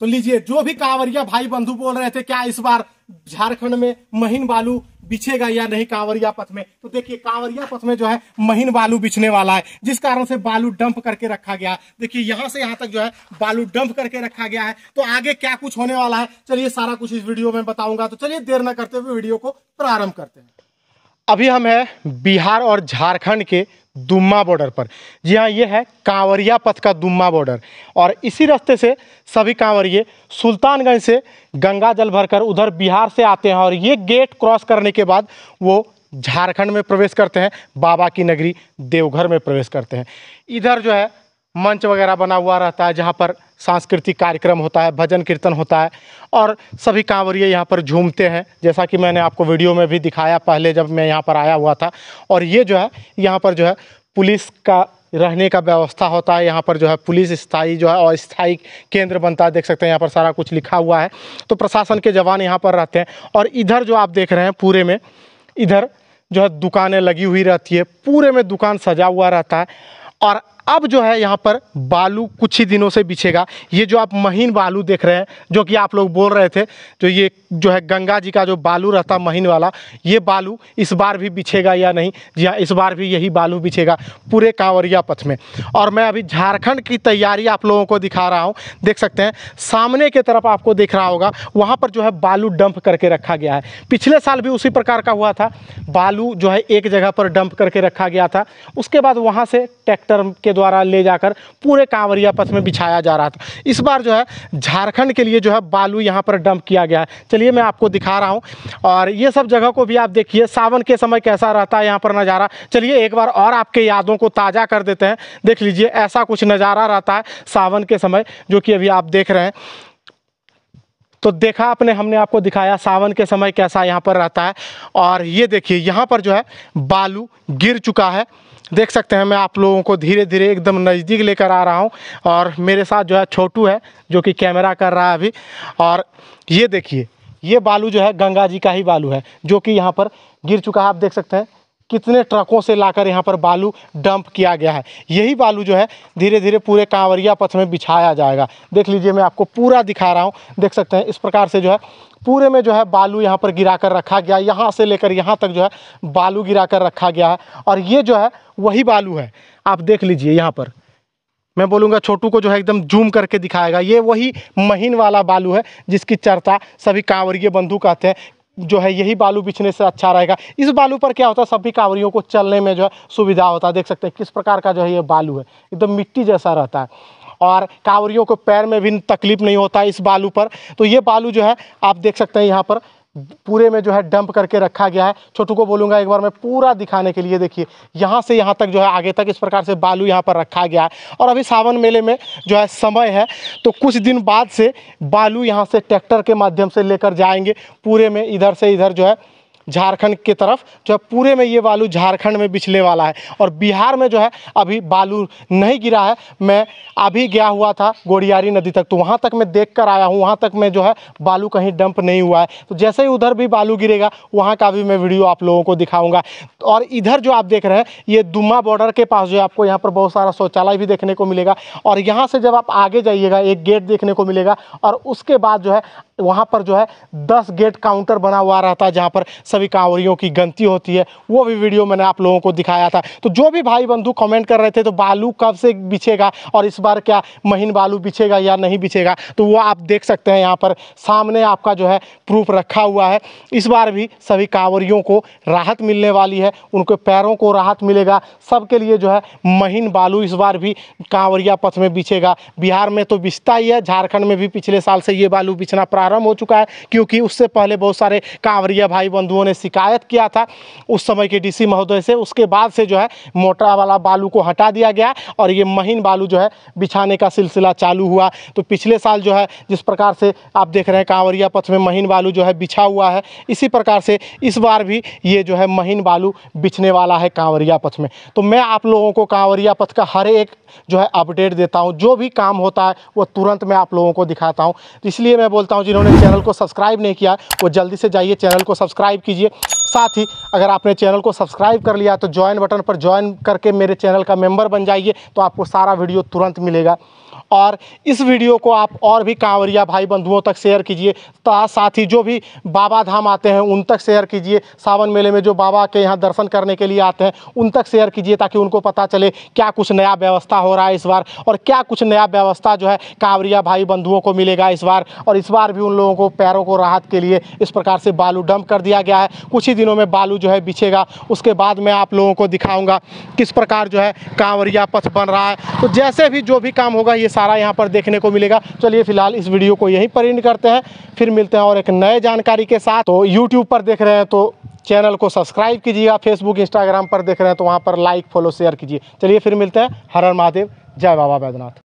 तो लीजिए जो भी कांवरिया भाई बंधु बोल रहे थे क्या इस बार झारखंड में महीन बालू बिछेगा या नहीं कांवरिया पथ में तो देखिए कांवरिया पथ में जो है महीन बालू बिछने वाला है जिस कारण से बालू डंप करके रखा गया देखिए यहां से यहां तक जो है बालू डंप करके रखा गया है तो आगे क्या कुछ होने वाला है चलिए सारा कुछ इस वीडियो में बताऊंगा तो चलिए देर न करते हुए वीडियो को प्रारंभ करते हैं अभी हम है बिहार और झारखंड के दुम्मा बॉर्डर पर जी हाँ ये है कांवरिया पथ का दुम्मा बॉर्डर और इसी रास्ते से सभी कांवरिए सुल्तानगंज से गंगा जल भरकर उधर बिहार से आते हैं और ये गेट क्रॉस करने के बाद वो झारखंड में प्रवेश करते हैं बाबा की नगरी देवघर में प्रवेश करते हैं इधर जो है मंच वगैरह बना हुआ रहता है जहाँ पर सांस्कृतिक कार्यक्रम होता है भजन कीर्तन होता है और सभी कांवरिए यहाँ पर झूमते हैं जैसा कि मैंने आपको वीडियो में भी दिखाया पहले जब मैं यहाँ पर आया हुआ था और ये जो है यहाँ पर जो है पुलिस का रहने का व्यवस्था होता है यहाँ पर जो है पुलिस स्थाई जो है और स्थाई केंद्र बनता है देख सकते हैं यहाँ पर सारा कुछ लिखा हुआ है तो प्रशासन के जवान यहाँ पर रहते हैं और इधर जो आप देख रहे हैं पूरे में इधर जो है दुकानें लगी हुई रहती है पूरे में दुकान सजा हुआ रहता है और अब जो है यहाँ पर बालू कुछ ही दिनों से बिछेगा ये जो आप महीन बालू देख रहे हैं जो कि आप लोग बोल रहे थे तो ये जो है गंगा जी का जो बालू रहता महीन वाला ये बालू इस बार भी बिछेगा या नहीं जी हाँ इस बार भी यही बालू बिछेगा पूरे कांवरिया पथ में और मैं अभी झारखंड की तैयारी आप लोगों को दिखा रहा हूँ देख सकते हैं सामने की तरफ आपको देख रहा होगा वहाँ पर जो है बालू डंप करके रखा गया है पिछले साल भी उसी प्रकार का हुआ था बालू जो है एक जगह पर डंप करके रखा गया था उसके बाद वहाँ से ट्रैक्टर के के द्वारा ले जाकर पूरे कांवरिया पथ में बिछाया जा रहा था इस बार जो है झारखंड के लिए जो है बालू यहाँ पर डंप किया गया है चलिए मैं आपको दिखा रहा हूँ और ये सब जगह को भी आप देखिए सावन के समय कैसा रहता है यहाँ पर नज़ारा चलिए एक बार और आपके यादों को ताज़ा कर देते हैं देख लीजिए ऐसा कुछ नज़ारा रहता है सावन के समय जो कि अभी आप देख रहे हैं तो देखा आपने हमने आपको दिखाया सावन के समय कैसा यहाँ पर रहता है और ये देखिए यहाँ पर जो है बालू गिर चुका है देख सकते हैं मैं आप लोगों को धीरे धीरे एकदम नज़दीक लेकर आ रहा हूँ और मेरे साथ जो है छोटू है जो कि कैमरा कर रहा है अभी और ये देखिए ये बालू जो है गंगा जी का ही बालू है जो कि यहाँ पर गिर चुका है आप देख सकते हैं कितने ट्रकों से लाकर यहाँ पर बालू डंप किया गया है यही बालू जो है धीरे धीरे पूरे कांवरिया पथ में बिछाया जाएगा देख लीजिए मैं आपको पूरा दिखा रहा हूँ देख सकते हैं इस प्रकार से जो है पूरे में जो है बालू यहाँ पर गिरा कर रखा गया यहाँ से लेकर यहाँ तक जो है बालू गिरा कर रखा गया है और ये जो है वही बालू है आप देख लीजिए यहाँ पर मैं बोलूँगा छोटू को जो है एकदम जूम करके दिखाएगा ये वही महीन वाला बालू है जिसकी चर्चा सभी कांवरिए बंधु कहते हैं जो है यही बालू बिछने से अच्छा रहेगा इस बालू पर क्या होता है सभी कांवरियों को चलने में जो है सुविधा होता है देख सकते हैं किस प्रकार का जो है ये बालू है एकदम मिट्टी जैसा रहता है और कांवरियों को पैर में भी तकलीफ नहीं होता है इस बालू पर तो ये बालू जो है आप देख सकते हैं यहाँ पर पूरे में जो है डंप करके रखा गया है छोटू को बोलूँगा एक बार मैं पूरा दिखाने के लिए देखिए यहाँ से यहाँ तक जो है आगे तक इस प्रकार से बालू यहाँ पर रखा गया है और अभी सावन मेले में जो है समय है तो कुछ दिन बाद से बालू यहाँ से ट्रैक्टर के माध्यम से लेकर जाएंगे पूरे में इधर से इधर जो है झारखंड की तरफ जो है पूरे में ये बालू झारखंड में बिछले वाला है और बिहार में जो है अभी बालू नहीं गिरा है मैं अभी गया हुआ था गोड़ियारी नदी तक तो वहाँ तक मैं देख कर आया हूँ वहाँ तक मैं जो है बालू कहीं डंप नहीं हुआ है तो जैसे ही उधर भी बालू गिरेगा वहाँ का भी मैं वीडियो आप लोगों को दिखाऊँगा और इधर जो आप देख रहे हैं ये दुमा बॉर्डर के पास जो है आपको यहाँ पर बहुत सारा शौचालय भी देखने को मिलेगा और यहाँ से जब आप आगे जाइएगा एक गेट देखने को मिलेगा और उसके बाद जो है वहाँ पर जो है दस गेट काउंटर बना हुआ रहता है जहाँ पर सभी कांवरियों की गनती होती है वो भी वीडियो मैंने आप लोगों को दिखाया था तो जो भी भाई बंधु कमेंट कर रहे थे तो बालू कब से बिछेगा और इस बार क्या महीन बालू बिछेगा या नहीं बिछेगा तो वो आप देख सकते हैं यहाँ पर सामने आपका जो है प्रूफ रखा हुआ है इस बार भी सभी कांवरियों को राहत मिलने वाली है उनके पैरों को राहत मिलेगा सबके लिए जो है महीन बालू इस बार भी कांवरिया पथ में बिछेगा बिहार में तो बिछता ही है झारखंड में भी पिछले साल से ये बालू बिछना प्रारंभ हो चुका है क्योंकि उससे पहले बहुत सारे कांवरिया भाई बंधुओं ने उन्होंने शिकायत किया था उस समय के डीसी महोदय से उसके बाद से जो है मोटा वाला बालू को हटा दिया गया और ये महीन बालू जो है बिछाने का सिलसिला चालू हुआ तो पिछले साल जो है जिस प्रकार से आप देख रहे हैं कांवरिया पथ में महीन बालू जो है बिछा हुआ है इसी प्रकार से इस बार भी ये जो है महीन बालू बिछने वाला है कांवरिया पथ में तो मैं आप लोगों को कांवरिया पथ का हर एक जो है अपडेट देता हूँ जो भी काम होता है वो तुरंत मैं आप लोगों को दिखाता हूँ इसलिए मैं बोलता हूँ जिन्होंने चैनल को सब्सक्राइब नहीं किया वो जल्दी से जाइए चैनल को सब्सक्राइब कीजिए साथ ही अगर आपने चैनल को सब्सक्राइब कर लिया तो ज्वाइन बटन पर ज्वाइन करके मेरे चैनल का मेम्बर बन जाइए तो आपको सारा वीडियो तुरंत मिलेगा और इस वीडियो को आप और भी कांवरिया भाई बंधुओं तक शेयर कीजिए साथ ही जो भी बाबा धाम आते हैं उन तक शेयर कीजिए सावन मेले में जो बाबा के यहाँ दर्शन करने के लिए आते हैं उन तक शेयर कीजिए ताकि उनको पता चले क्या कुछ नया व्यवस्था हो रहा है इस बार और क्या कुछ नया व्यवस्था जो है कांवरिया भाई बंधुओं को मिलेगा इस बार और इस बार भी उन लोगों को पैरों को राहत के लिए इस प्रकार से बालू डंप कर दिया गया है कुछ ही दिनों में बालू जो है बिछेगा उसके बाद मैं आप लोगों को दिखाऊंगा किस प्रकार जो है कांवरिया पथ बन रहा है तो जैसे भी जो भी काम होगा ये सारा यहाँ पर देखने को मिलेगा चलिए फिलहाल इस वीडियो को यहीं पर इंड करते हैं फिर मिलते हैं और एक नए जानकारी के साथ तो यूट्यूब पर देख रहे हैं तो चैनल को सब्सक्राइब कीजिएगा फेसबुक इंस्टाग्राम पर देख रहे हैं तो वहाँ पर लाइक फॉलो शेयर कीजिए चलिए फिर मिलते हैं हर हर महादेव जय बाबा बैद्यनाथ